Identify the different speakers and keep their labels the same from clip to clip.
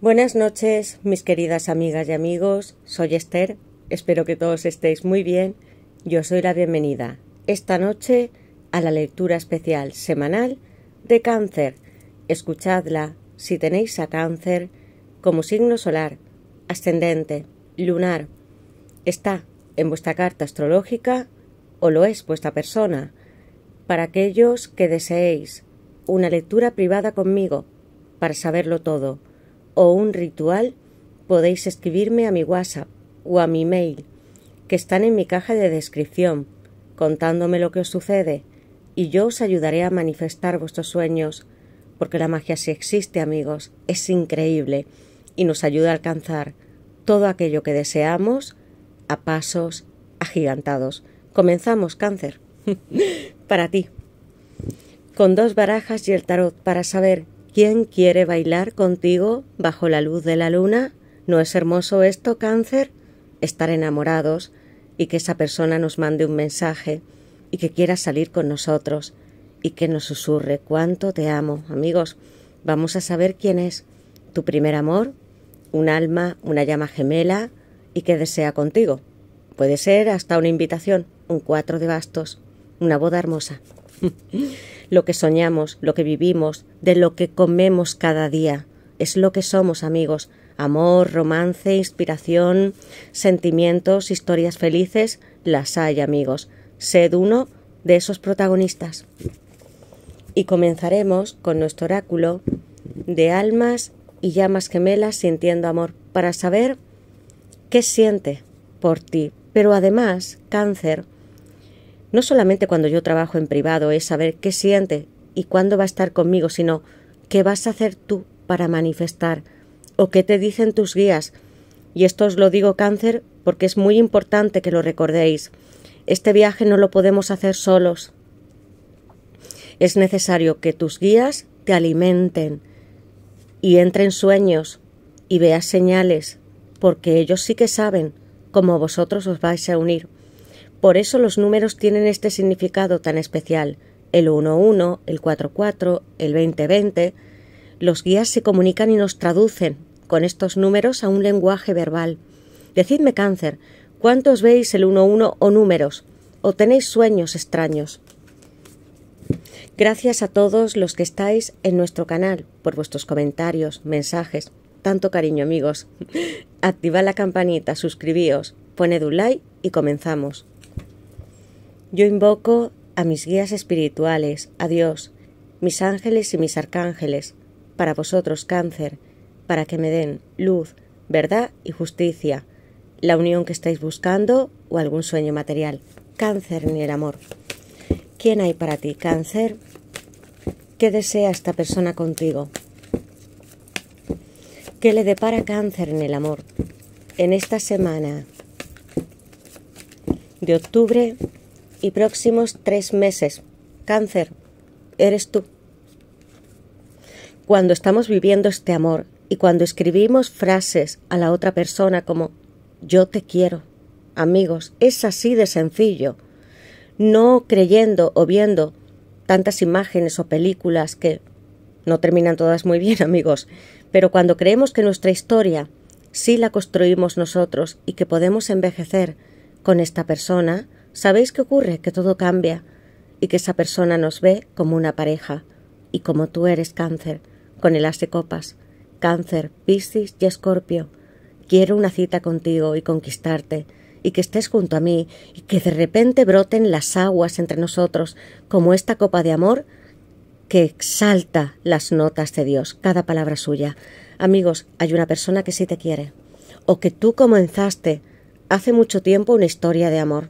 Speaker 1: Buenas noches, mis queridas amigas y amigos. Soy Esther. Espero que todos estéis muy bien. Yo soy la bienvenida esta noche a la lectura especial semanal de cáncer. Escuchadla si tenéis a cáncer como signo solar, ascendente, lunar. Está en vuestra carta astrológica o lo es vuestra persona. Para aquellos que deseéis una lectura privada conmigo, para saberlo todo, o un ritual, podéis escribirme a mi WhatsApp o a mi mail, que están en mi caja de descripción, contándome lo que os sucede, y yo os ayudaré a manifestar vuestros sueños, porque la magia si existe, amigos, es increíble, y nos ayuda a alcanzar todo aquello que deseamos a pasos agigantados. Comenzamos, cáncer. para ti. Con dos barajas y el tarot para saber ¿Quién quiere bailar contigo bajo la luz de la luna? ¿No es hermoso esto, cáncer? Estar enamorados y que esa persona nos mande un mensaje y que quiera salir con nosotros y que nos susurre cuánto te amo. Amigos, vamos a saber quién es tu primer amor, un alma, una llama gemela y que desea contigo. Puede ser hasta una invitación, un cuatro de bastos, una boda hermosa. lo que soñamos, lo que vivimos, de lo que comemos cada día. Es lo que somos, amigos. Amor, romance, inspiración, sentimientos, historias felices, las hay, amigos. Sed uno de esos protagonistas. Y comenzaremos con nuestro oráculo de almas y llamas gemelas sintiendo amor para saber qué siente por ti. Pero además, cáncer, no solamente cuando yo trabajo en privado es saber qué siente y cuándo va a estar conmigo, sino qué vas a hacer tú para manifestar o qué te dicen tus guías. Y esto os lo digo cáncer porque es muy importante que lo recordéis. Este viaje no lo podemos hacer solos. Es necesario que tus guías te alimenten y entren sueños y veas señales, porque ellos sí que saben cómo vosotros os vais a unir por eso los números tienen este significado tan especial. El 11, el 44, el 2020. Los guías se comunican y nos traducen con estos números a un lenguaje verbal. Decidme cáncer, ¿cuántos veis el 11 o números? ¿O tenéis sueños extraños? Gracias a todos los que estáis en nuestro canal por vuestros comentarios, mensajes, tanto cariño amigos. Activad la campanita, suscribíos, poned un like y comenzamos. Yo invoco a mis guías espirituales, a Dios, mis ángeles y mis arcángeles, para vosotros cáncer, para que me den luz, verdad y justicia, la unión que estáis buscando o algún sueño material. Cáncer ni el amor. ¿Quién hay para ti, cáncer? ¿Qué desea esta persona contigo? ¿Qué le depara cáncer en el amor? En esta semana de octubre y próximos tres meses. Cáncer, eres tú. Cuando estamos viviendo este amor y cuando escribimos frases a la otra persona como yo te quiero, amigos, es así de sencillo, no creyendo o viendo tantas imágenes o películas que no terminan todas muy bien, amigos, pero cuando creemos que nuestra historia sí la construimos nosotros y que podemos envejecer con esta persona, ¿Sabéis qué ocurre? Que todo cambia y que esa persona nos ve como una pareja y como tú eres cáncer, con el as de copas, cáncer, piscis y escorpio. Quiero una cita contigo y conquistarte y que estés junto a mí y que de repente broten las aguas entre nosotros como esta copa de amor que exalta las notas de Dios, cada palabra suya. Amigos, hay una persona que sí te quiere o que tú comenzaste hace mucho tiempo una historia de amor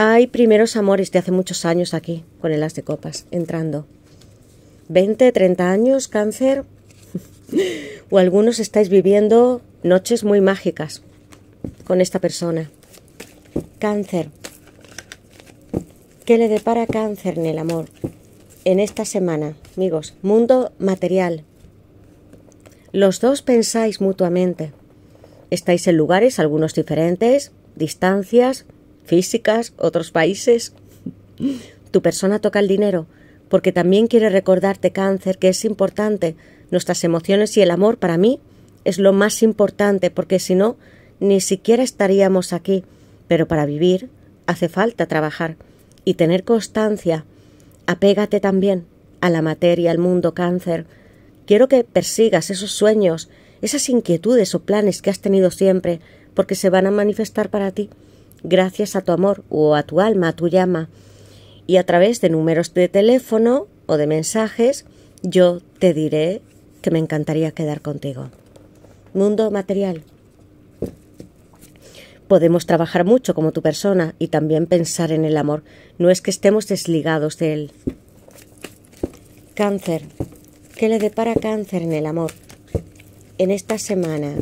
Speaker 1: hay primeros amores de hace muchos años aquí, con el as de copas, entrando. 20, 30 años, cáncer, o algunos estáis viviendo noches muy mágicas con esta persona. Cáncer. ¿Qué le depara cáncer en el amor? En esta semana, amigos, mundo material. Los dos pensáis mutuamente. Estáis en lugares, algunos diferentes, distancias, físicas, otros países. Tu persona toca el dinero porque también quiere recordarte, cáncer, que es importante. Nuestras emociones y el amor para mí es lo más importante porque si no, ni siquiera estaríamos aquí. Pero para vivir hace falta trabajar y tener constancia. Apégate también a la materia, al mundo cáncer. Quiero que persigas esos sueños, esas inquietudes o planes que has tenido siempre, porque se van a manifestar para ti gracias a tu amor o a tu alma, a tu llama. Y a través de números de teléfono o de mensajes, yo te diré que me encantaría quedar contigo. Mundo material. Podemos trabajar mucho como tu persona y también pensar en el amor. No es que estemos desligados de él. Cáncer. ¿Qué le depara cáncer en el amor? En esta semana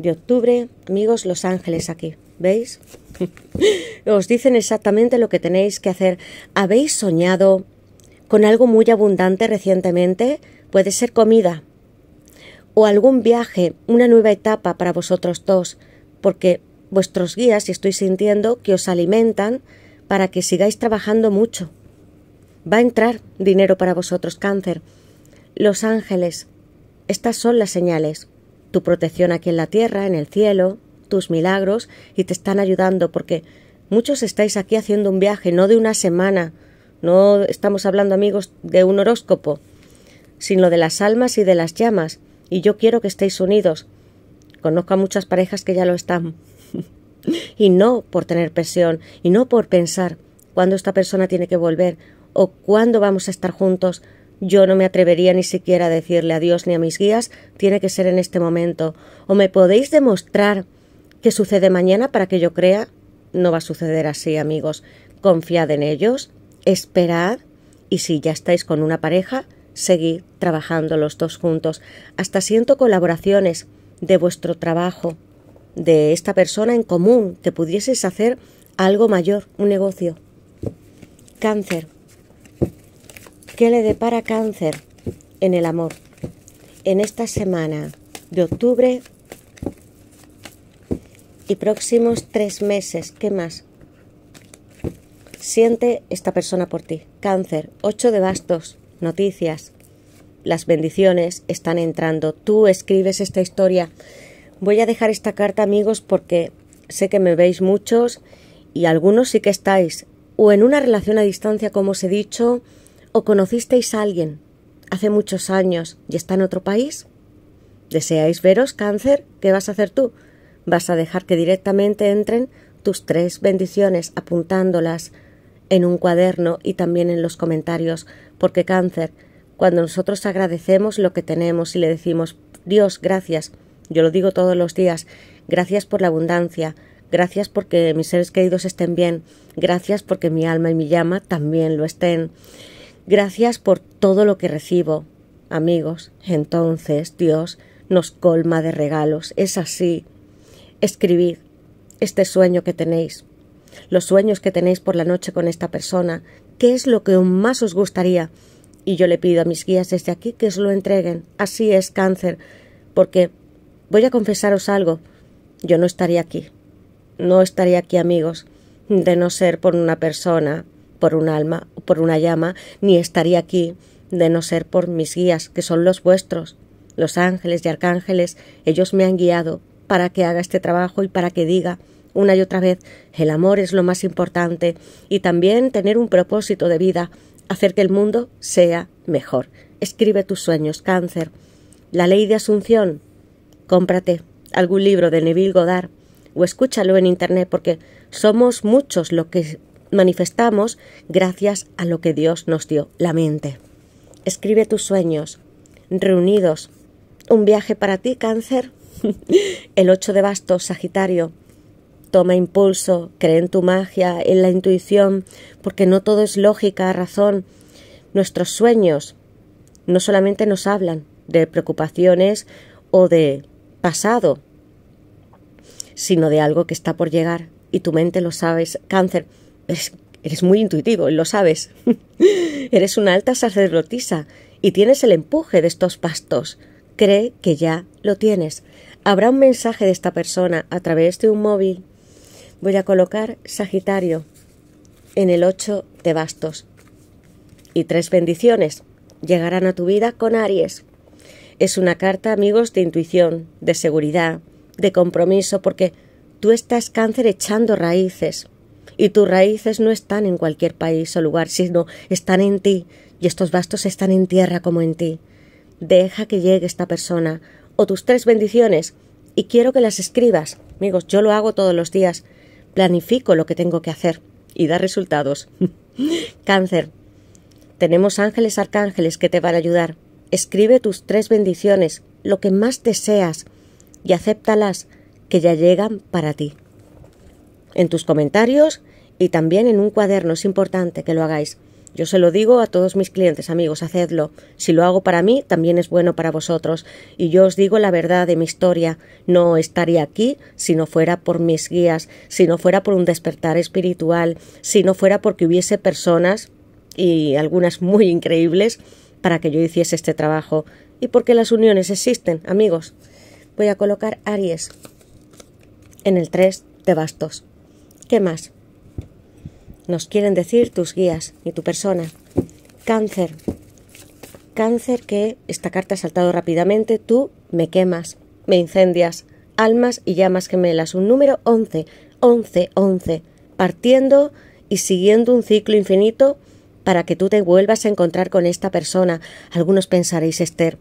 Speaker 1: de octubre, amigos Los Ángeles aquí, ¿veis? Os dicen exactamente lo que tenéis que hacer. ¿Habéis soñado con algo muy abundante recientemente? Puede ser comida o algún viaje, una nueva etapa para vosotros dos, porque vuestros guías, y estoy sintiendo, que os alimentan para que sigáis trabajando mucho. Va a entrar dinero para vosotros, cáncer. Los ángeles. Estas son las señales tu protección aquí en la tierra, en el cielo, tus milagros, y te están ayudando, porque muchos estáis aquí haciendo un viaje, no de una semana, no estamos hablando amigos de un horóscopo, sino de las almas y de las llamas, y yo quiero que estéis unidos. Conozco a muchas parejas que ya lo están. y no por tener presión, y no por pensar cuándo esta persona tiene que volver, o cuándo vamos a estar juntos, yo no me atrevería ni siquiera a decirle adiós ni a mis guías, tiene que ser en este momento. ¿O me podéis demostrar que sucede mañana para que yo crea? No va a suceder así, amigos. Confiad en ellos, esperad y si ya estáis con una pareja, seguid trabajando los dos juntos. Hasta siento colaboraciones de vuestro trabajo, de esta persona en común, que pudieseis hacer algo mayor, un negocio. Cáncer. ¿Qué le depara cáncer en el amor? En esta semana de octubre y próximos tres meses, ¿qué más? Siente esta persona por ti. Cáncer, 8 de bastos, noticias. Las bendiciones están entrando. Tú escribes esta historia. Voy a dejar esta carta, amigos, porque sé que me veis muchos y algunos sí que estáis o en una relación a distancia, como os he dicho, ¿O conocisteis a alguien hace muchos años y está en otro país? ¿Deseáis veros, cáncer? ¿Qué vas a hacer tú? ¿Vas a dejar que directamente entren tus tres bendiciones apuntándolas en un cuaderno y también en los comentarios? Porque cáncer, cuando nosotros agradecemos lo que tenemos y le decimos Dios, gracias, yo lo digo todos los días, gracias por la abundancia, gracias porque mis seres queridos estén bien, gracias porque mi alma y mi llama también lo estén. Gracias por todo lo que recibo. Amigos, entonces Dios nos colma de regalos. Es así. Escribid este sueño que tenéis, los sueños que tenéis por la noche con esta persona, qué es lo que más os gustaría. Y yo le pido a mis guías desde aquí que os lo entreguen. Así es cáncer, porque voy a confesaros algo. Yo no estaría aquí. No estaría aquí, amigos, de no ser por una persona, por un alma por una llama, ni estaría aquí, de no ser por mis guías, que son los vuestros. Los ángeles y arcángeles, ellos me han guiado para que haga este trabajo y para que diga una y otra vez, el amor es lo más importante y también tener un propósito de vida, hacer que el mundo sea mejor. Escribe tus sueños, cáncer. La ley de Asunción. Cómprate algún libro de Neville Goddard o escúchalo en Internet porque somos muchos los que manifestamos gracias a lo que Dios nos dio, la mente. Escribe tus sueños. Reunidos. Un viaje para ti, cáncer. El 8 de bastos, Sagitario. Toma impulso, cree en tu magia, en la intuición, porque no todo es lógica, razón. Nuestros sueños no solamente nos hablan de preocupaciones o de pasado, sino de algo que está por llegar y tu mente lo sabes. Cáncer, eres, muy intuitivo lo sabes. eres una alta sacerdotisa y tienes el empuje de estos pastos. Cree que ya lo tienes. Habrá un mensaje de esta persona a través de un móvil. Voy a colocar Sagitario en el 8 de bastos. Y tres bendiciones llegarán a tu vida con Aries. Es una carta, amigos, de intuición, de seguridad, de compromiso, porque tú estás cáncer echando raíces y tus raíces no están en cualquier país o lugar, sino están en ti, y estos bastos están en tierra como en ti. Deja que llegue esta persona, o tus tres bendiciones, y quiero que las escribas. Amigos, yo lo hago todos los días, planifico lo que tengo que hacer, y da resultados. Cáncer. Tenemos ángeles arcángeles que te van a ayudar. Escribe tus tres bendiciones, lo que más deseas, y acéptalas, que ya llegan para ti en tus comentarios y también en un cuaderno. Es importante que lo hagáis. Yo se lo digo a todos mis clientes, amigos, hacedlo. Si lo hago para mí, también es bueno para vosotros. Y yo os digo la verdad de mi historia. No estaría aquí si no fuera por mis guías, si no fuera por un despertar espiritual, si no fuera porque hubiese personas, y algunas muy increíbles, para que yo hiciese este trabajo. Y porque las uniones existen, amigos. Voy a colocar Aries en el 3 de bastos. ¿Qué más? Nos quieren decir tus guías y tu persona. Cáncer. Cáncer que esta carta ha saltado rápidamente. Tú me quemas, me incendias. Almas y llamas gemelas. Un número 11. 11, 11. Partiendo y siguiendo un ciclo infinito para que tú te vuelvas a encontrar con esta persona. Algunos pensaréis, Esther,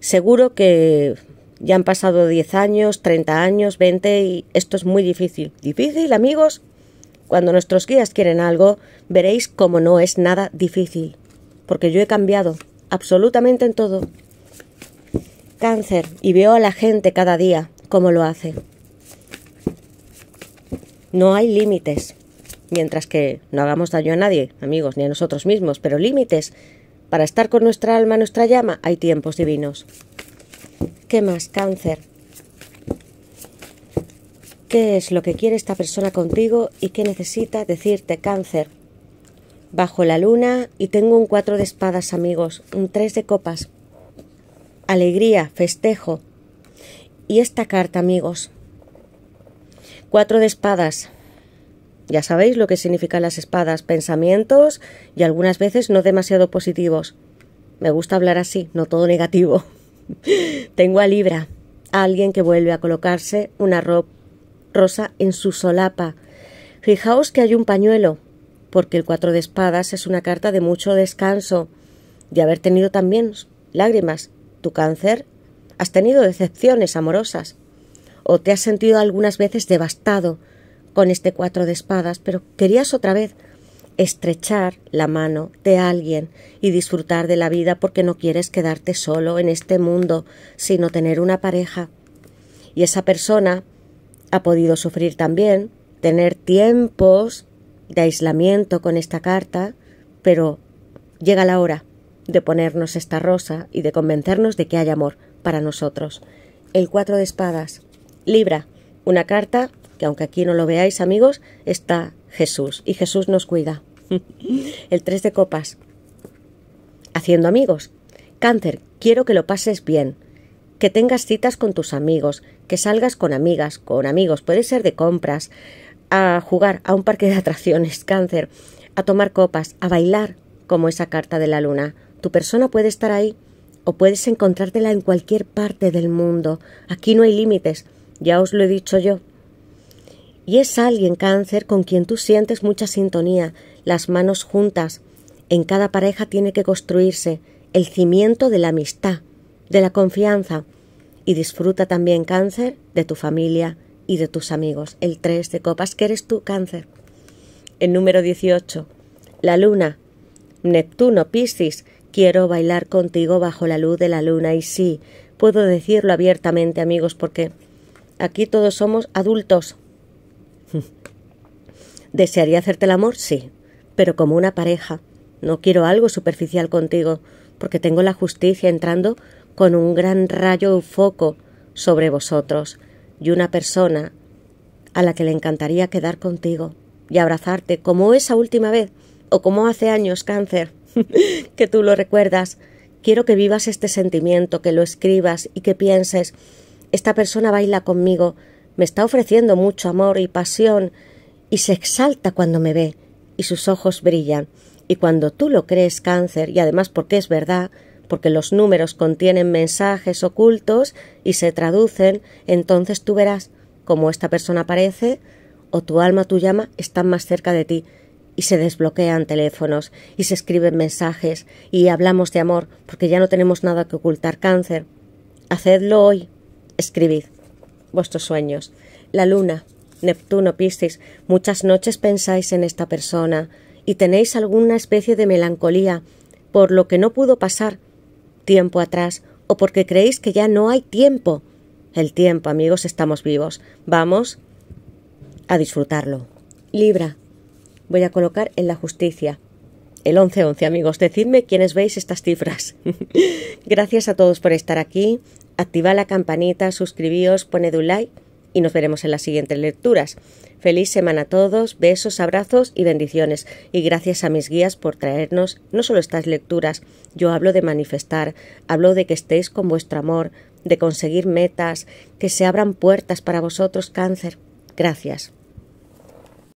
Speaker 1: seguro que ya han pasado 10 años, 30 años, 20 y esto es muy difícil. Difícil, amigos. Cuando nuestros guías quieren algo, veréis como no es nada difícil. Porque yo he cambiado absolutamente en todo. Cáncer y veo a la gente cada día cómo lo hace. No hay límites. Mientras que no hagamos daño a nadie, amigos, ni a nosotros mismos, pero límites. Para estar con nuestra alma, nuestra llama, hay tiempos divinos. ¿Qué más? Cáncer. ¿Qué es lo que quiere esta persona contigo y qué necesita decirte cáncer? Bajo la luna y tengo un cuatro de espadas amigos, un tres de copas. Alegría, festejo. Y esta carta amigos. Cuatro de espadas. Ya sabéis lo que significan las espadas, pensamientos y algunas veces no demasiado positivos. Me gusta hablar así, no todo negativo. Tengo a Libra, alguien que vuelve a colocarse una ro rosa en su solapa. Fijaos que hay un pañuelo, porque el cuatro de espadas es una carta de mucho descanso, de haber tenido también lágrimas. Tu cáncer, has tenido decepciones amorosas, o te has sentido algunas veces devastado con este cuatro de espadas, pero querías otra vez estrechar la mano de alguien y disfrutar de la vida porque no quieres quedarte solo en este mundo, sino tener una pareja. Y esa persona ha podido sufrir también, tener tiempos de aislamiento con esta carta, pero llega la hora de ponernos esta rosa y de convencernos de que hay amor para nosotros. El cuatro de espadas, Libra, una carta que aunque aquí no lo veáis amigos, está Jesús y Jesús nos cuida. el 3 de copas. Haciendo amigos. Cáncer, quiero que lo pases bien. Que tengas citas con tus amigos, que salgas con amigas, con amigos, puede ser de compras, a jugar a un parque de atracciones, cáncer, a tomar copas, a bailar, como esa carta de la luna. Tu persona puede estar ahí o puedes encontrártela en cualquier parte del mundo. Aquí no hay límites, ya os lo he dicho yo. Y es alguien cáncer con quien tú sientes mucha sintonía, las manos juntas. En cada pareja tiene que construirse el cimiento de la amistad, de la confianza. Y disfruta también cáncer de tu familia y de tus amigos. El tres de copas, que eres tú, cáncer. El número 18. La luna. Neptuno, Piscis. Quiero bailar contigo bajo la luz de la luna. Y sí, puedo decirlo abiertamente, amigos, porque aquí todos somos adultos. ¿Desearía hacerte el amor? Sí, pero como una pareja. No quiero algo superficial contigo, porque tengo la justicia entrando con un gran rayo de foco sobre vosotros y una persona a la que le encantaría quedar contigo y abrazarte como esa última vez o como hace años cáncer, que tú lo recuerdas. Quiero que vivas este sentimiento, que lo escribas y que pienses esta persona baila conmigo, me está ofreciendo mucho amor y pasión y se exalta cuando me ve y sus ojos brillan. Y cuando tú lo crees cáncer, y además porque es verdad, porque los números contienen mensajes ocultos y se traducen, entonces tú verás cómo esta persona aparece o tu alma tu llama están más cerca de ti y se desbloquean teléfonos y se escriben mensajes y hablamos de amor porque ya no tenemos nada que ocultar cáncer. Hacedlo hoy. Escribid vuestros sueños. La luna Neptuno, Piscis, muchas noches pensáis en esta persona y tenéis alguna especie de melancolía por lo que no pudo pasar tiempo atrás o porque creéis que ya no hay tiempo. El tiempo, amigos, estamos vivos. Vamos a disfrutarlo. Libra, voy a colocar en la justicia. El once once amigos, decidme quiénes veis estas cifras. Gracias a todos por estar aquí. Activa la campanita, suscribíos, poned un like y nos veremos en las siguientes lecturas. Feliz semana a todos, besos, abrazos y bendiciones. Y gracias a mis guías por traernos no solo estas lecturas, yo hablo de manifestar, hablo de que estéis con vuestro amor, de conseguir metas, que se abran puertas para vosotros, cáncer. Gracias.